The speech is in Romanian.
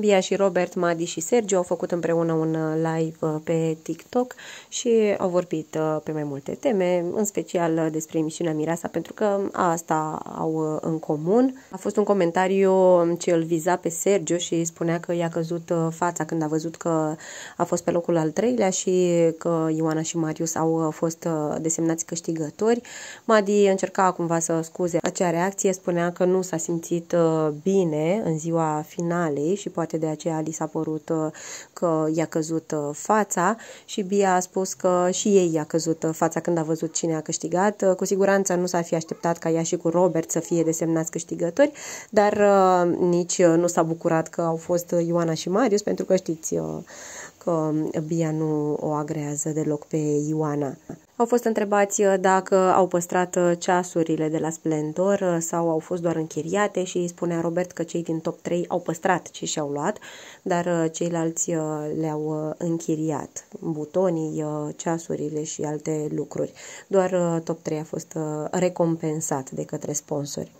Bia și Robert, Madi și Sergio au făcut împreună un uh, live uh, pe TikTok și au vorbit uh, pe mai multe teme, în special despre emisiunea Mireasa, pentru că asta au în comun. A fost un comentariu um, ce îl viza pe Sergio și spunea că i-a căzut fața când a văzut că a fost pe locul al treilea și că Ioana și Marius au fost desemnați câștigători. Madi încerca cumva să scuze acea reacție, spunea că nu s-a simțit bine în ziua finalei și poate poate de aceea li s-a părut uh, că i-a căzut uh, fața și Bia a spus că și ei i-a căzut uh, fața când a văzut cine a câștigat. Cu siguranță nu s-a fi așteptat ca ea și cu Robert să fie desemnați câștigători, dar nici nu s-a bucurat că au fost Ioana și Marius, pentru că știți că Bia nu o agrează deloc pe Ioana. Au fost întrebați uh, dacă au păstrat uh, ceasurile de la Splendor uh, sau au fost doar închiriate și spunea Robert că cei din top 3 au păstrat ce și-au luat, dar ceilalți le-au închiriat butonii, ceasurile și alte lucruri. Doar top 3 a fost recompensat de către sponsori.